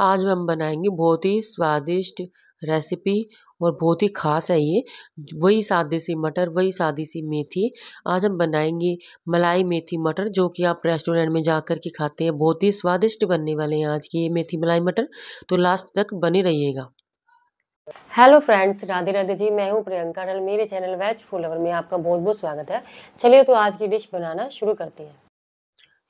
आज हम बनाएंगे बहुत ही स्वादिष्ट रेसिपी और बहुत ही खास है ये वही सादी सी मटर वही सादी सी मेथी आज हम बनाएंगे मलाई मेथी मटर जो कि आप रेस्टोरेंट में जा कर के खाते हैं बहुत ही स्वादिष्ट बनने वाले हैं आज की ये मेथी मलाई मटर तो लास्ट तक बने रहिएगा हेलो फ्रेंड्स राधे राधे जी मैं हूं प्रियंका रल मेरे चैनल वेज फूलवर में आपका बहुत बहुत स्वागत है चलिए तो आज की डिश बनाना शुरू करते हैं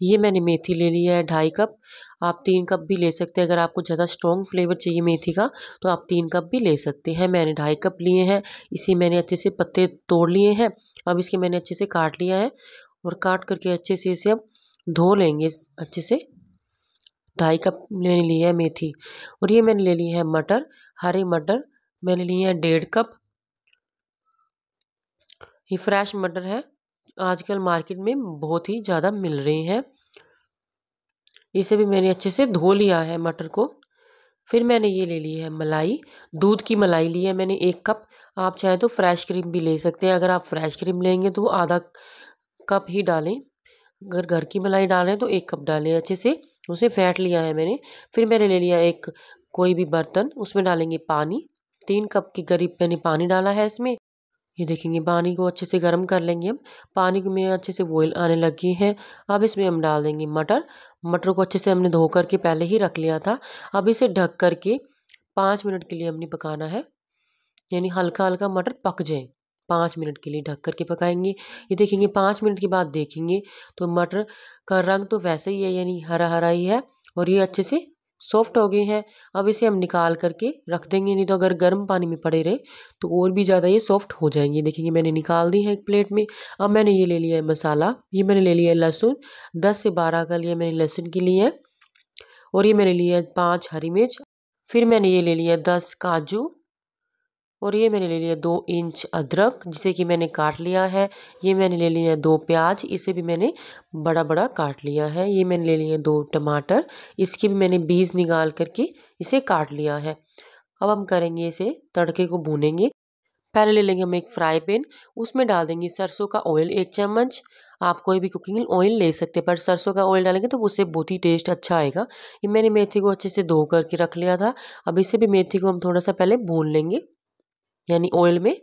ये मैंने मेथी ले ली है ढाई कप आप तीन कप भी ले सकते हैं अगर आपको ज़्यादा स्ट्रॉन्ग फ्लेवर चाहिए मेथी का तो आप तीन कप भी ले सकते हैं मैंने ढाई कप लिए हैं इसे मैंने अच्छे से पत्ते तोड़ लिए हैं अब इसके मैंने अच्छे से काट लिया है और काट करके अच्छे से इसे अब धो लेंगे अच्छे से ढाई कप मैंने लिए है मेथी और ये मैंने ले लिए है मटर हरे मटर मैंने लिए हैं डेढ़ कप ये फ्रेश मटर है आजकल मार्केट में बहुत ही ज़्यादा मिल रही हैं इसे भी मैंने अच्छे से धो लिया है मटर को फिर मैंने ये ले ली है मलाई दूध की मलाई ली है मैंने एक कप आप चाहें तो फ्रेश क्रीम भी ले सकते हैं अगर आप फ्रेश क्रीम लेंगे तो आधा कप ही डालें अगर घर की मलाई डाल रहे हैं तो एक कप डालें अच्छे से उसे फेंट लिया है मैंने फिर मैंने ले लिया एक कोई भी बर्तन उसमें डालेंगे पानी तीन कप के करीब मैंने पानी डाला है इसमें ये देखेंगे पानी को अच्छे से गर्म कर लेंगे हम पानी में अच्छे से बॉयल आने लगी है अब इसमें हम डाल देंगे मटर मटर को अच्छे से हमने धो करके पहले ही रख लिया था अब इसे ढक करके पाँच मिनट के लिए हमने पकाना है यानी हल्का हल्का मटर पक जाए पाँच मिनट के लिए ढक कर के पकाएंगे ये देखेंगे पाँच मिनट के बाद देखेंगे तो मटर का रंग तो वैसे ही है यानी हरा हरा ही है और ये अच्छे से सॉफ्ट हो गई हैं अब इसे हम निकाल करके रख देंगे नहीं तो अगर गर्म पानी में पड़े रहे तो और भी ज़्यादा ये सॉफ्ट हो जाएंगे देखेंगे मैंने निकाल दी है एक प्लेट में अब मैंने ये ले लिया है मसाला ये मैंने ले लिया है लहसुन दस से बारह का लिया मैंने लहसुन के लिए और ये मैंने लिया है पाँच हरी मिर्च फिर मैंने ये ले लिया है दस काजू और ये मैंने ले लिया दो इंच अदरक जिसे कि मैंने काट लिया है ये मैंने ले लिया दो प्याज इसे भी मैंने बड़ा बड़ा काट लिया है ये मैंने ले लिया दो टमाटर इसकी भी मैंने बीज निकाल करके इसे काट लिया है अब हम करेंगे इसे तड़के को भूनेंगे पहले ले लेंगे हम एक फ्राई पैन उसमें डाल देंगे सरसों का ऑयल एक चम्मच आप कोई भी कुकिंग ऑयल ले सकते हैं पर सरसों का ऑयल डालेंगे तो उससे बहुत ही टेस्ट अच्छा आएगा ये मैंने मेथी को अच्छे से धो करके रख लिया था अब इसे भी मेथी को हम थोड़ा सा पहले भून लेंगे यानी ऑयल में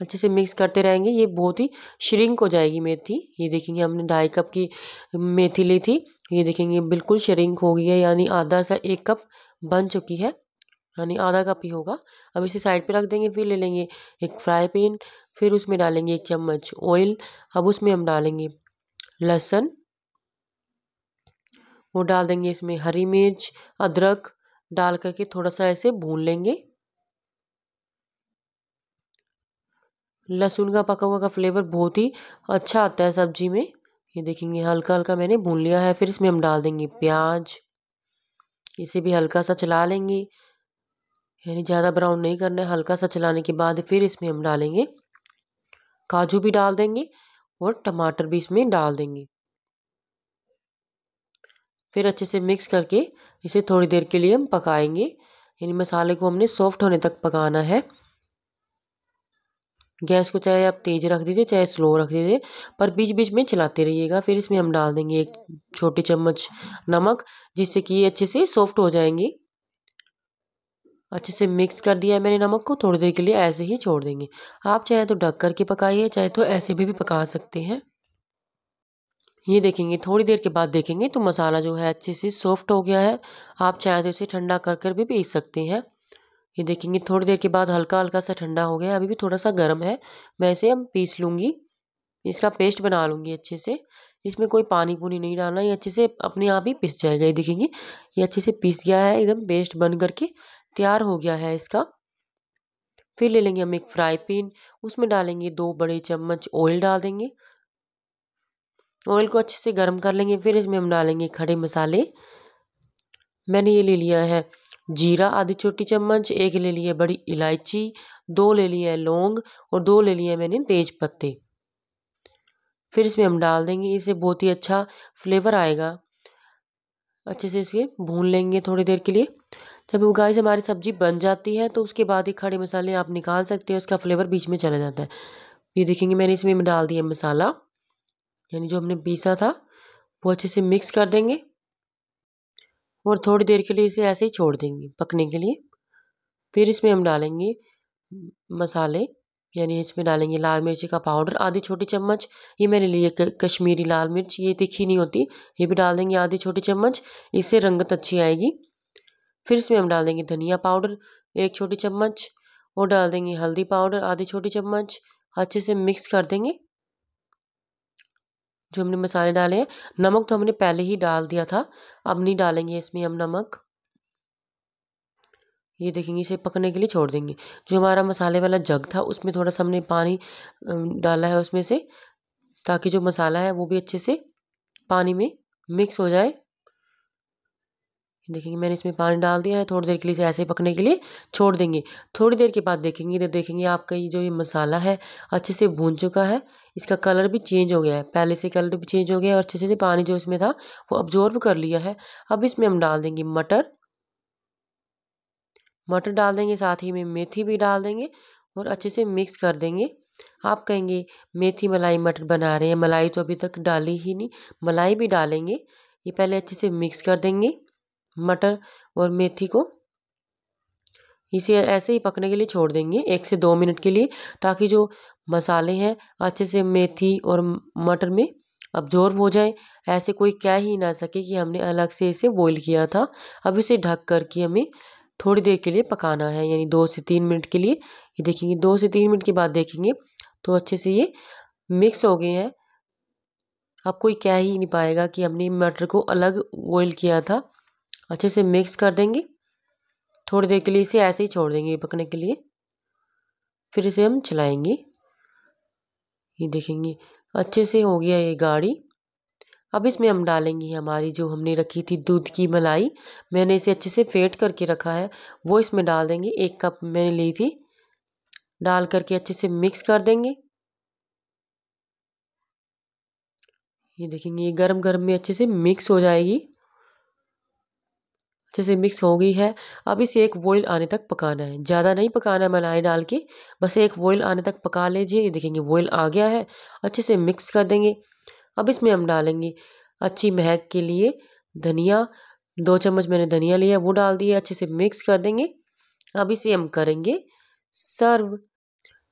अच्छे से मिक्स करते रहेंगे ये बहुत ही श्रिंक हो जाएगी मेथी ये देखेंगे हमने ढाई कप की मेथी ली थी ये देखेंगे बिल्कुल श्रिंक हो गई है यानी आधा सा एक कप बन चुकी है यानी आधा कप ही होगा अब इसे साइड पे रख देंगे फिर ले लेंगे एक फ्राई पैन फिर उसमें डालेंगे एक चम्मच ऑयल अब उसमें हम डालेंगे लहसुन वो डाल देंगे इसमें हरी मिर्च अदरक डाल करके थोड़ा सा ऐसे भून लेंगे लहसुन का पका हुआ का फ्लेवर बहुत ही अच्छा आता है सब्जी में ये देखेंगे हल्का हल्का मैंने भून लिया है फिर इसमें हम डाल देंगे प्याज इसे भी हल्का सा चला लेंगे यानी ज़्यादा ब्राउन नहीं करना है हल्का सा चलाने के बाद फिर इसमें हम डालेंगे काजू भी डाल देंगे और टमाटर भी इसमें डाल देंगे फिर अच्छे से मिक्स करके इसे थोड़ी देर के लिए हम पकाएंगे यानी मसाले को हमने सॉफ्ट होने तक पकाना है गैस को चाहे आप तेज़ रख दीजिए चाहे स्लो रख दीजिए पर बीच बीच में चलाते रहिएगा फिर इसमें हम डाल देंगे एक छोटी चम्मच नमक जिससे कि ये अच्छे से सॉफ्ट हो जाएंगी अच्छे से मिक्स कर दिया है मैंने नमक को थोड़ी देर के लिए ऐसे ही छोड़ देंगे आप चाहे तो ढक करके पकाइए चाहे तो ऐसे भी, भी पका सकते हैं ये देखेंगे थोड़ी देर के बाद देखेंगे तो मसाला जो है अच्छे से सॉफ्ट हो गया है आप चाहे तो इसे ठंडा कर कर भी पीस सकते हैं ये देखेंगे थोड़ी देर के बाद हल्का हल्का सा ठंडा हो गया अभी भी थोड़ा सा गर्म है मैं इसे हम पीस लूँगी इसका पेस्ट बना लूँगी अच्छे से इसमें कोई पानी पूनी नहीं डालना ये अच्छे से अपने आप ही पिस जाएगा ये देखेंगे ये अच्छे से पिस गया है एकदम पेस्ट बन करके तैयार हो गया है इसका फिर ले लेंगे हम एक फ्राई पैन उसमें डालेंगे दो बड़े चम्मच ऑयल डाल देंगे ऑयल को अच्छे से गर्म कर लेंगे फिर इसमें हम डालेंगे खड़े मसाले मैंने ये ले लिया है जीरा आधी छोटी चम्मच एक ले लिया बड़ी इलायची दो ले लिया है लौंग और दो ले लिए मैंने तेज पत्ते फिर इसमें हम डाल देंगे इसे बहुत ही अच्छा फ्लेवर आएगा अच्छे से इसे भून लेंगे थोड़ी देर के लिए जब से हमारी सब्ज़ी बन जाती है तो उसके बाद ही खड़े मसाले आप निकाल सकते हैं उसका फ्लेवर बीच में चला जाता है ये देखेंगे मैंने इसमें डाल दिया मसाला यानी जो हमने पीसा था वो अच्छे से मिक्स कर देंगे और थोड़ी देर के लिए इसे ऐसे ही छोड़ देंगे पकने के लिए फिर इसमें हम डालेंगे मसाले यानी इसमें डालेंगे लाल मिर्ची का पाउडर आधी छोटी चम्मच ये मैंने लिए कश्मीरी लाल मिर्च ये तीखी नहीं होती ये भी डाल देंगे आधी छोटी चम्मच इससे रंगत अच्छी आएगी फिर इसमें हम डाल देंगे धनिया पाउडर एक छोटी चम्मच और डाल देंगे हल्दी पाउडर आधी छोटी चम्मच अच्छे से मिक्स कर देंगे जो हमने मसाले डाले हैं नमक तो हमने पहले ही डाल दिया था अब नहीं डालेंगे इसमें हम नमक ये देखेंगे इसे पकने के लिए छोड़ देंगे जो हमारा मसाले वाला जग था उसमें थोड़ा सा हमने पानी डाला है उसमें से ताकि जो मसाला है वो भी अच्छे से पानी में मिक्स हो जाए देखेंगे मैंने इसमें पानी डाल दिया है थोड़ी देर के लिए इसे ऐसे पकने के लिए छोड़ देंगे थोड़ी देर के बाद देखेंगे तो देखेंगे आपका ये जो ये मसाला है अच्छे से भून चुका है इसका कलर भी चेंज हो गया है पहले से कलर भी चेंज हो गया है और अच्छे से पानी जो इसमें था वो अब्जॉर्ब कर लिया है अब इसमें हम डाल देंगे मटर मटर डाल देंगे साथ ही में मेथी भी डाल देंगे और अच्छे से मिक्स कर देंगे आप कहेंगे मेथी मलाई मटर बना रहे हैं मलाई तो अभी तक डाली ही नहीं मलाई भी डालेंगे ये पहले अच्छे से मिक्स कर देंगे मटर और मेथी को इसे ऐसे ही पकने के लिए छोड़ देंगे एक से दो मिनट के लिए ताकि जो मसाले हैं अच्छे से मेथी और मटर में अब्जॉर्ब हो जाए ऐसे कोई कह ही ना सके कि हमने अलग से इसे बॉईल किया था अब इसे ढक कर के हमें थोड़ी देर के लिए पकाना है यानी दो से तीन मिनट के लिए ये देखेंगे दो से तीन मिनट के बाद देखेंगे तो अच्छे से ये मिक्स हो गए हैं अब कोई कह ही नहीं पाएगा कि हमने मटर को अलग बॉईल किया था अच्छे से मिक्स कर देंगे थोड़ी देर के लिए इसे ऐसे ही छोड़ देंगे पकने के लिए फिर इसे हम चलाएंगे ये देखेंगे अच्छे से हो गया ये गाढ़ी अब इसमें हम डालेंगे हमारी जो हमने रखी थी दूध की मलाई मैंने इसे अच्छे से फेट करके रखा है वो इसमें डाल देंगे एक कप मैंने ली थी डाल करके अच्छे से मिक्स कर देंगे ये देखेंगे ये गर्म गर्म में अच्छे से मिक्स हो जाएगी अच्छे से मिक्स हो गई है अब इसे एक बॉइल आने तक पकाना है ज़्यादा नहीं पकाना है मलाई डाल के बस एक बॉइल आने तक पका लीजिए ये देखेंगे बॉइल आ गया है अच्छे से मिक्स कर देंगे अब इसमें हम डालेंगे अच्छी महक के लिए धनिया दो चम्मच मैंने धनिया लिया वो डाल दिया अच्छे से मिक्स कर देंगे अब इसे हम करेंगे सर्व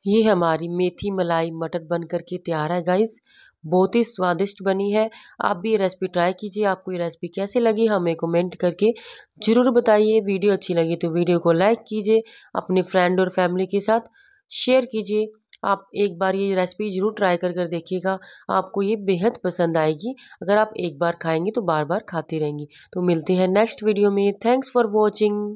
ये हमारी मेथी मलाई मटर बन करके तैयार है गाइस बहुत ही स्वादिष्ट बनी है आप भी ये रेसिपी ट्राई कीजिए आपको ये रेसिपी कैसी लगी हमें कमेंट करके ज़रूर बताइए वीडियो अच्छी लगी तो वीडियो को लाइक कीजिए अपने फ्रेंड और फैमिली के साथ शेयर कीजिए आप एक बार ये रेसिपी ज़रूर ट्राई कर कर देखिएगा आपको ये बेहद पसंद आएगी अगर आप एक बार खाएंगे तो बार बार खाती रहेंगी तो मिलते हैं नेक्स्ट वीडियो में थैंक्स फॉर वॉचिंग